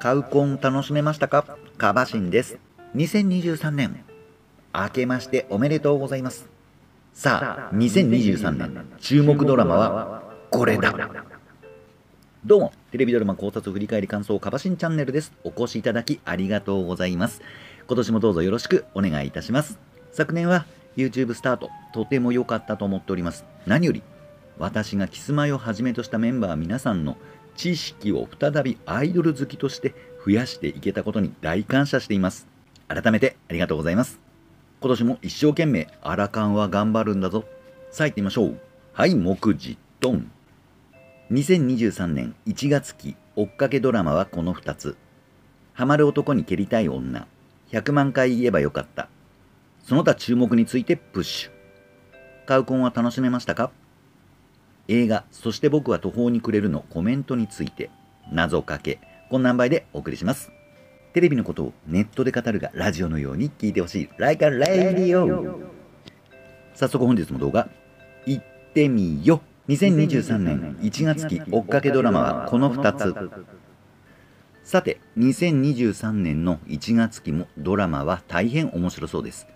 カウコン楽しめましたかカバシンです。2023年、明けましておめでとうございます。さあ、2023年、注目ドラマはこれだ。どうも、テレビドラマ考察振り返り感想カバシンチャンネルです。お越しいただきありがとうございます。今年もどうぞよろしくお願いいたします。昨年は YouTube スタート、とても良かったと思っております。何より、私がキスマイをはじめとしたメンバー皆さんの知識を再びアイドル好きとして増やしていけたことに大感謝しています。改めてありがとうございます。今年も一生懸命アラカンは頑張るんだぞ。さあ行ってみましょう。はい、目次ドン。2023年1月期追っかけドラマはこの2つ。ハマる男に蹴りたい女。100万回言えばよかった。その他注目についてプッシュ。カウコンは楽しめましたか映画、そして僕は途方に暮れるのコメントについて、謎かけ、こんなんばでお送りします。テレビのことをネットで語るがラジオのように聞いてほしい。ライカレディオ早速本日の動画、いってみよ2023年1月期追っかけドラマはこの2つ。さて、2023年の1月期もドラマは大変面白そうです。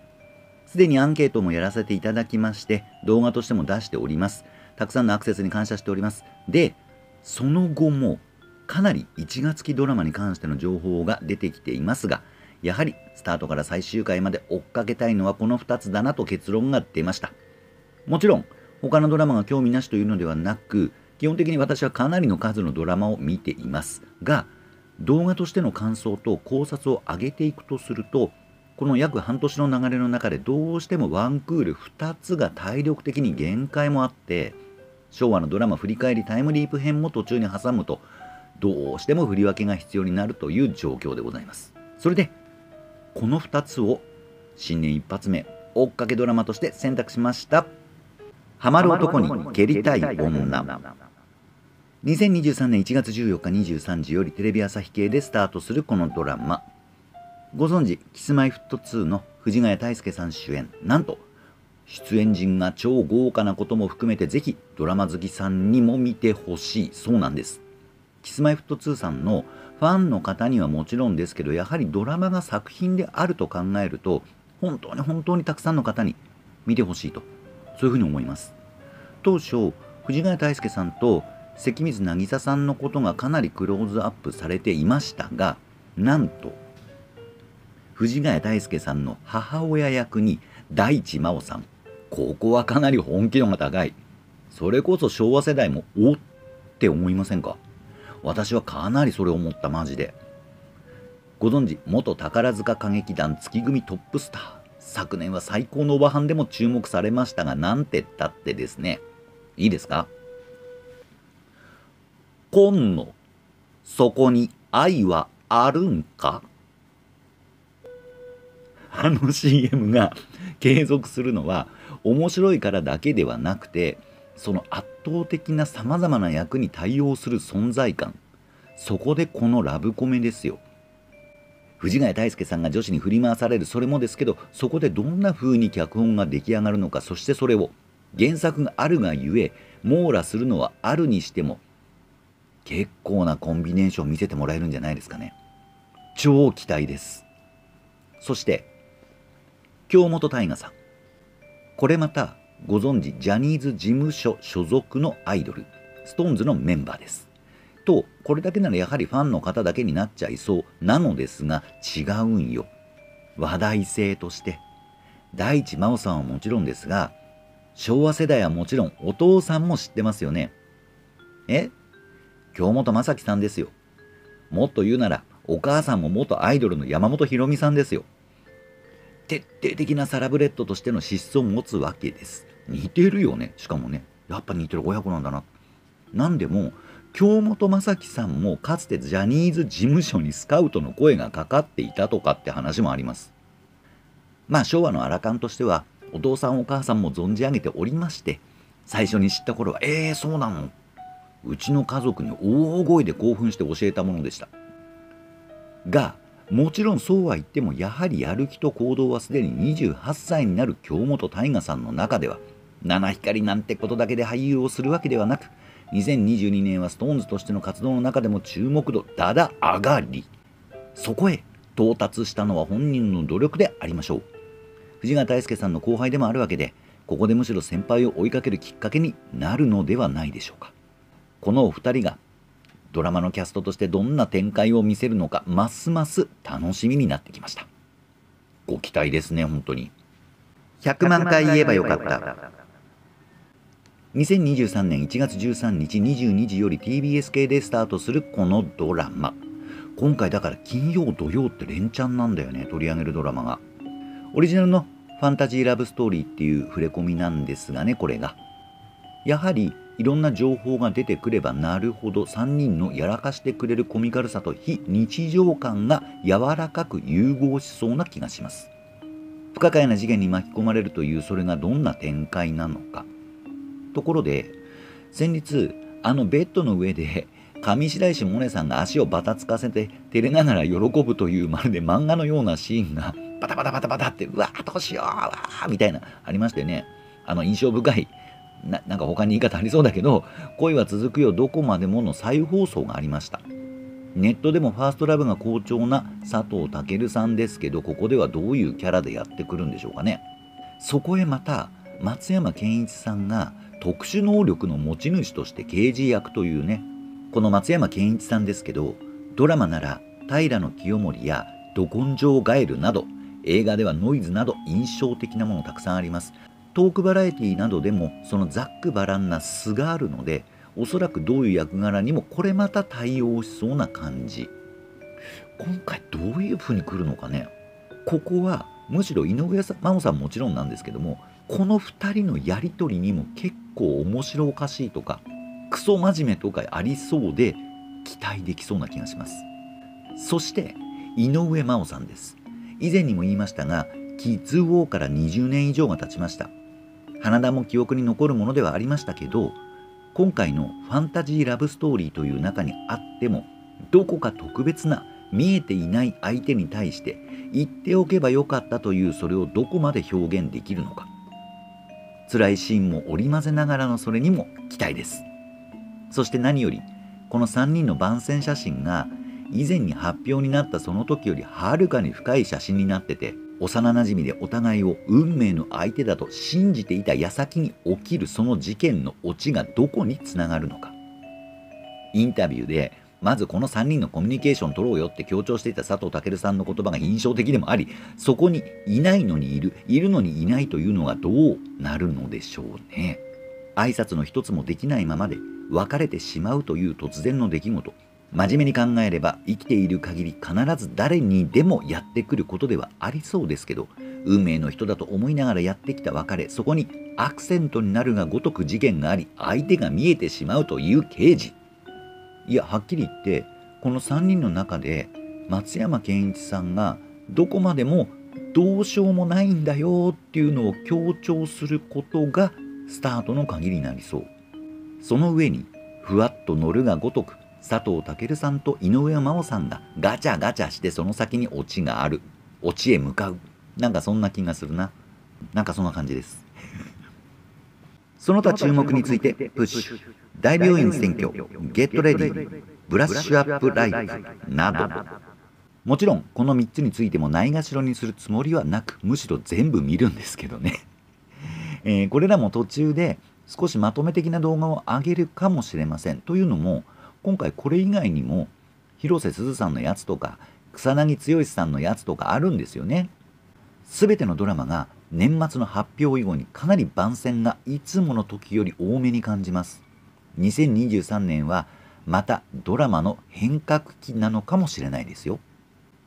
すでにアンケートもやらせていただきまして、動画としても出しております。たくさんのアクセスに感謝しております。で、その後もかなり1月期ドラマに関しての情報が出てきていますが、やはりスタートから最終回まで追っかけたいのはこの2つだなと結論が出ました。もちろん、他のドラマが興味なしというのではなく、基本的に私はかなりの数のドラマを見ていますが、動画としての感想と考察を上げていくとすると、この約半年の流れの中でどうしてもワンクール2つが体力的に限界もあって、昭和のドラマ振り返りタイムリープ編も途中に挟むとどうしても振り分けが必要になるという状況でございますそれでこの2つを新年一発目追っかけドラマとして選択しましたハマる男に蹴りたい女2023年1月14日23時よりテレビ朝日系でスタートするこのドラマご存知キスマイフット2の藤ヶ谷太輔さん主演なんと出演陣が超豪華なことも含めてぜひドラマ好きさんにも見てほしいそうなんですキスマイフット2さんのファンの方にはもちろんですけどやはりドラマが作品であると考えると本当に本当にたくさんの方に見てほしいとそういうふうに思います当初藤ヶ谷太輔さんと関水渚さんのことがかなりクローズアップされていましたがなんと藤ヶ谷太輔さんの母親役に大地真央さんここはかなり本気度が高い。それこそ昭和世代もおって思いませんか私はかなりそれを思ったマジで。ご存知、元宝塚歌劇団月組トップスター。昨年は最高のオバハンでも注目されましたが、なんてったってですね。いいですか今の、そこに愛はあるんかあの CM が継続するのは、面白いからだけではなくてその圧倒的なさまざまな役に対応する存在感そこでこのラブコメですよ藤ヶ谷太輔さんが女子に振り回されるそれもですけどそこでどんな風に脚本が出来上がるのかそしてそれを原作があるがゆえ網羅するのはあるにしても結構なコンビネーションを見せてもらえるんじゃないですかね超期待ですそして京本大我さんこれまたご存知ジャニーズ事務所所属のアイドルストーンズのメンバーですとこれだけならやはりファンの方だけになっちゃいそうなのですが違うんよ話題性として大地真央さんはもちろんですが昭和世代はもちろんお父さんも知ってますよねえ京本正樹さんですよもっと言うならお母さんも元アイドルの山本ひろみさんですよ徹底的なサラブレッドとしての資質を持つわけです似てるよねしかもねやっぱ似てる親子なんだな何でも京本正樹さんもかつてジャニーズ事務所にスカウトの声がかかっていたとかって話もありますまあ昭和の荒勘としてはお父さんお母さんも存じ上げておりまして最初に知った頃は「えー、そうなの?」うちの家族に大声で興奮して教えたものでしたがもちろんそうは言ってもやはりやる気と行動はすでに28歳になる京本大我さんの中では七光なんてことだけで俳優をするわけではなく2022年は SixTONES としての活動の中でも注目度だだ上がりそこへ到達したのは本人の努力でありましょう藤ヶ大輔さんの後輩でもあるわけでここでむしろ先輩を追いかけるきっかけになるのではないでしょうかこのお二人がドラマのキャストとしてどんな展開を見せるのか、ますます楽しみになってきました。ご期待ですね、本当に。100万回言えばよかった。2023年1月13日22時より TBS 系でスタートするこのドラマ。今回だから金曜土曜って連チャンなんだよね、取り上げるドラマが。オリジナルのファンタジーラブストーリーっていう触れ込みなんですがね、これが。やはりいろんな情報が出てくればなるほど3人のやらかしてくれるコミカルさと非日常感が柔らかく融合しそうな気がします不可解な事件に巻き込まれるというそれがどんな展開なのかところで先日あのベッドの上で上白石萌音さんが足をバタつかせて照れながら喜ぶというまるで漫画のようなシーンがバタバタバタバタってうわーどうしようわーみたいなありましてねあの印象深いななんか他に言い方ありそうだけど「恋は続くよどこまでも」の再放送がありましたネットでもファーストラブが好調な佐藤健さんですけどここではどういうキャラでやってくるんでしょうかねそこへまた松山健一さんが特殊能力の持ち主として刑事役というねこの松山健一さんですけどドラマなら平清盛や「ど根性ガエル」など映画ではノイズなど印象的なものたくさんありますトークバラエティなどでもそのざっくばらんな素があるのでおそらくどういう役柄にもこれまた対応しそうな感じ今回どういう風に来るのかねここはむしろ井上さん真央さんもちろんなんですけどもこの2人のやり取りにも結構面白おかしいとかクソ真面目とかありそうで期待できそうな気がしますそして井上真央さんです以前にも言いましたがキッズウォーから20年以上が経ちました花田も記憶に残るものではありましたけど今回の「ファンタジー・ラブストーリー」という中にあってもどこか特別な見えていない相手に対して言っておけばよかったというそれをどこまで表現できるのか辛いシーンも織り交ぜながらのそれにも期待ですそして何よりこの3人の番宣写真が以前に発表になったその時よりはるかに深い写真になってて幼なじみでお互いを運命の相手だと信じていた矢先に起きるその事件のオチがどこにつながるのかインタビューでまずこの3人のコミュニケーション取ろうよって強調していた佐藤健さんの言葉が印象的でもありそこにいないのにいるいるのにいないというのがどうなるのでしょうね挨拶の一つもできないままで別れてしまうという突然の出来事真面目に考えれば生きている限り必ず誰にでもやってくることではありそうですけど運命の人だと思いながらやってきた別れそこにアクセントになるがごとく事件があり相手が見えてしまうという刑事いやはっきり言ってこの3人の中で松山ケンイチさんがどこまでもどうしようもないんだよっていうのを強調することがスタートの鍵になりそうその上にふわっと乗るがごとく佐藤健さんと井上真央さんがガチャガチャしてその先にオチがあるオチへ向かうなんかそんな気がするななんかそんな感じですその他注目についてプッシュ大病院選挙ゲットレディブラッシュアップライフなどもちろんこの3つについてもないがしろにするつもりはなくむしろ全部見るんですけどねえー、これらも途中で少しまとめ的な動画を上げるかもしれませんというのも今回これ以外にも広瀬すずさんのやつとか草薙剛さんのやつとかあるんですよね。全てのドラマが年末の発表以後にかなり番宣がいつもの時より多めに感じます。2023年はまたドラマの変革期なのかもしれないですよ。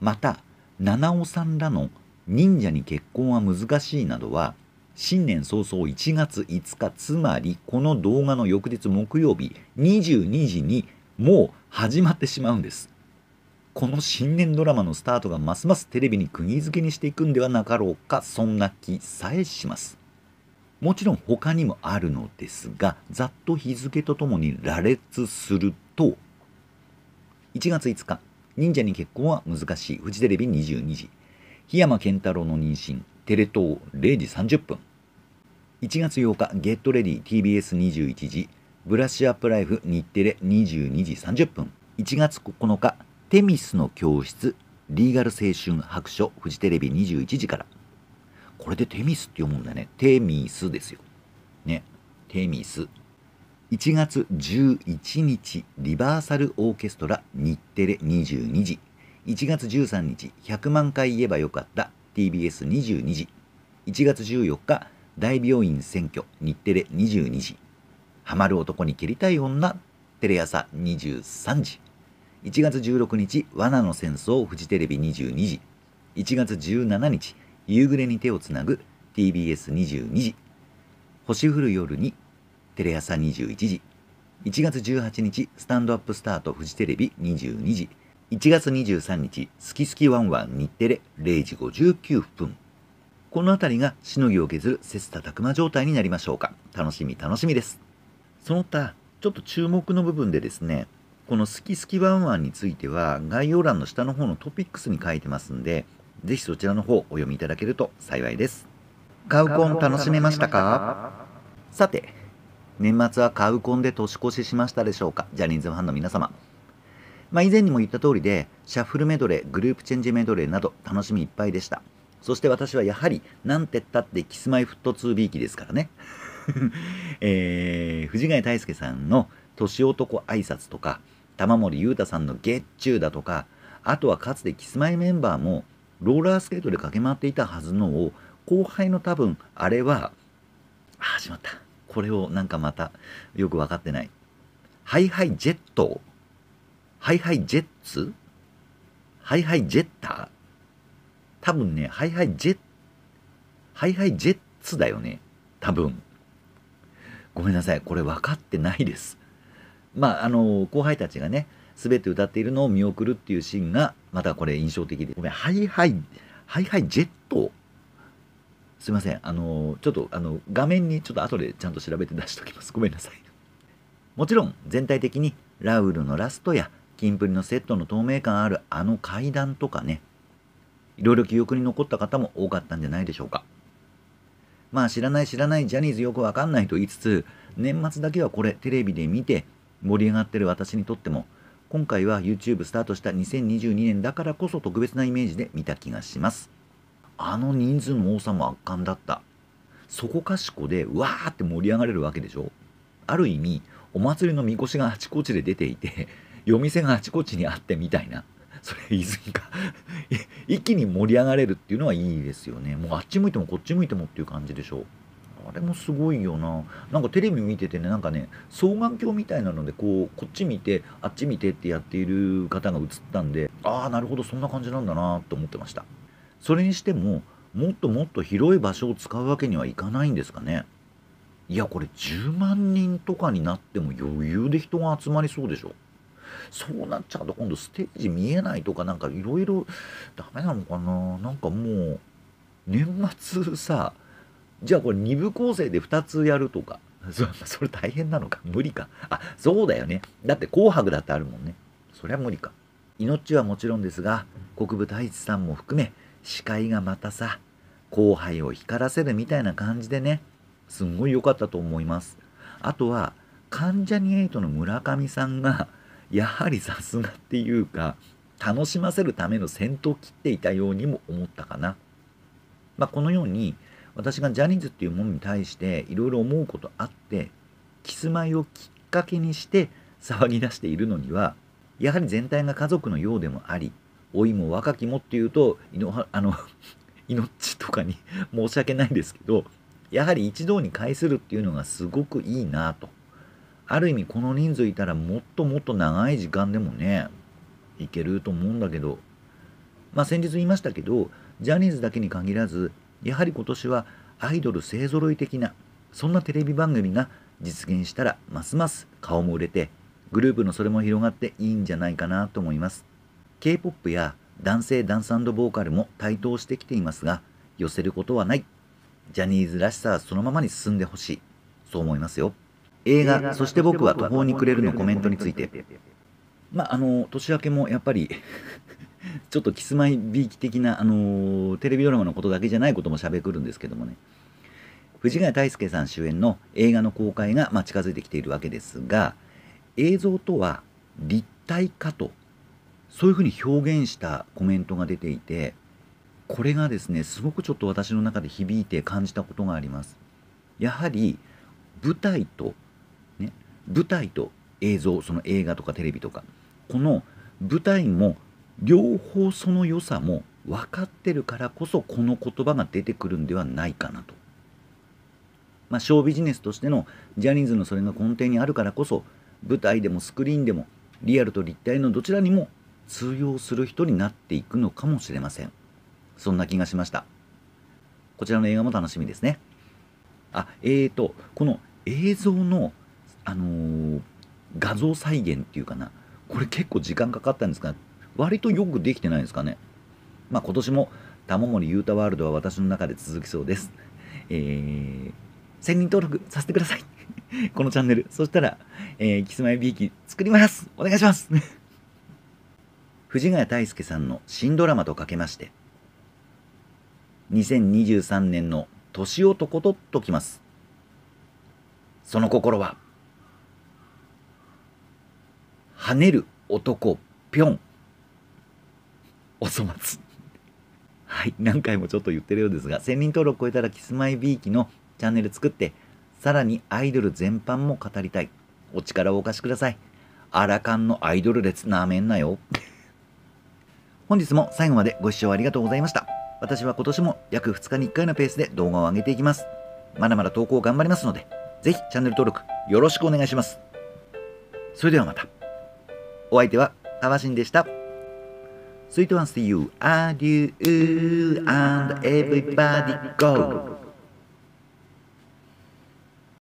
また七尾さんらの「忍者に結婚は難しい」などは新年早々1月5日つまりこの動画の翌日木曜日22時にもう始まってしまうんですこの新年ドラマのスタートがますますテレビに釘付けにしていくんではなかろうかそんな気さえしますもちろん他にもあるのですがざっと日付とともに羅列すると1月5日忍者に結婚は難しいフジテレビ22時檜山健太郎の妊娠テレ東0時30分1月8日ゲットレディ TBS21 時ブラッシュアップライフ日テレ22時30分1月9日テミスの教室リーガル青春白書フジテレビ21時からこれでテミスって読むんだねテミスですよねテミス1月11日リバーサルオーケストラ日テレ22時1月13日100万回言えばよかった TBS22 時1月14日大病院選挙日テレ22時ハマる男に蹴りたい女テレ朝23時1月16日罠の戦争フジテレビ22時1月17日夕暮れに手をつなぐ TBS22 時星降る夜にテレ朝21時1月18日スタンドアップスタートフジテレビ22時1月23日「好き好きワンワン日テレ」0時59分この辺りがしのぎを削る切磋琢磨状態になりましょうか楽しみ楽しみですその他ちょっと注目の部分でですねこの「好き好きワンワン」については概要欄の下の方のトピックスに書いてますんでぜひそちらの方お読みいただけると幸いですカウコン楽しめましたかさて年末はカウコンで年越ししましたでしょうかジャニーズファンの皆様まあ、以前にも言った通りでシャッフルメドレーグループチェンジメドレーなど楽しみいっぱいでしたそして私はやはりなんてったってキスマイフット 2B キですからね えー、藤ヶ谷太輔さんの年男挨拶とか、玉森裕太さんの月中だとか、あとはかつてキスマイメンバーもローラースケートで駆け回っていたはずのを、後輩の多分、あれは、あ、始まった。これをなんかまた、よく分かってない。ハイハイジェットハイハイジェッツハイハイジェッター」多分ね、ハイハイジェッ、ハイハイジェッツだよね。多分。ごめんなさいこれ分かってないですまああの後輩たちがね全て歌っているのを見送るっていうシーンがまたこれ印象的でごめんハイハイハイハイジェットすいませんあのちょっとあの画面にちょっと後でちゃんと調べて出しておきますごめんなさいもちろん全体的にラウルのラストやキンプリのセットの透明感あるあの階段とかねいろいろ記憶に残った方も多かったんじゃないでしょうかまあ知らない知らないジャニーズよくわかんないと言いつつ年末だけはこれテレビで見て盛り上がってる私にとっても今回は YouTube スタートした2022年だからこそ特別なイメージで見た気がしますあの人数の多さも圧巻だったそこかしこでわーって盛り上がれるわけでしょある意味お祭りのみこしがあちこちで出ていて夜店があちこちにあってみたいなそれ言い過ぎか 一気に盛り上がれるっていうのはいいですよねもうあっち向いてもこっち向いてもっていう感じでしょうあれもすごいよななんかテレビ見ててねなんかね双眼鏡みたいなのでこうこっち見てあっち見てってやっている方が映ったんでああなるほどそんな感じなんだなと思ってましたそれにしてももっともっと広い場所を使うわけにはいかないんですかねいやこれ10万人とかになっても余裕で人が集まりそうでしょそうなっちゃうと今度ステージ見えないとかなんかいろいろダメなのかななんかもう年末さじゃあこれ2部構成で2つやるとか そそれ大変なのか無理かあそうだよねだって「紅白」だってあるもんねそりゃ無理か命はもちろんですが国分太一さんも含め司会がまたさ後輩を光らせるみたいな感じでねすんごい良かったと思いますあとは関ジャニ∞の村上さんがやはりさすがっていうか楽しませるための戦闘を切っていたようにも思ったかな。まあ、このように私がジャニーズっていうものに対していろいろ思うことあってキスマイをきっかけにして騒ぎ出しているのにはやはり全体が家族のようでもあり老いも若きもっていうとあの 命とかに申し訳ないですけどやはり一堂に会するっていうのがすごくいいなとある意味この人数いたらもっともっと長い時間でもねいけると思うんだけどまあ先日言いましたけどジャニーズだけに限らずやはり今年はアイドル勢ぞろい的なそんなテレビ番組が実現したらますます顔も売れてグループのそれも広がっていいんじゃないかなと思います K-POP や男性ダンスボーカルも台頭してきていますが寄せることはないジャニーズらしさはそのままに進んでほしいそう思いますよ映画、そして僕は途方に暮れるのコメントについて、まあ、あの年明けもやっぱり ちょっとキスマイビーキ的な、あのテレビドラマのことだけじゃないこともしゃべくるんですけどもね、藤ヶ谷太輔さん主演の映画の公開が、まあ、近づいてきているわけですが、映像とは立体化と、そういうふうに表現したコメントが出ていて、これがですね、すごくちょっと私の中で響いて感じたことがあります。やはり舞台と舞台と映像その映画とかテレビとかこの舞台も両方その良さも分かってるからこそこの言葉が出てくるんではないかなと。まあ、ショービジネスとしてのジャニーズのそれが根底にあるからこそ舞台でもスクリーンでもリアルと立体のどちらにも通用する人になっていくのかもしれませんそんな気がしましたこちらの映画も楽しみですねあえーとこの映像のあのー、画像再現っていうかなこれ結構時間かかったんですが割とよくできてないですかねまあ今年も玉森裕太ワールドは私の中で続きそうですえー、1000人登録させてください このチャンネルそしたら、えー、キスマイビーキ作りますお願いします 藤ヶ谷太輔さんの新ドラマとかけまして2023年の年男と解ときますその心は跳ねる男ぴょんお粗末はい何回もちょっと言ってるようですが1000人登録超えたらキスマイビーキのチャンネル作ってさらにアイドル全般も語りたいお力をお貸しくださいアラカンのアイドル列なめんなよ本日も最後までご視聴ありがとうございました私は今年も約2日に1回のペースで動画を上げていきますまだまだ投稿頑張りますのでぜひチャンネル登録よろしくお願いしますそれではまたお相手は、アマシンでした。Sweet ones to you, adieu, and everybody go!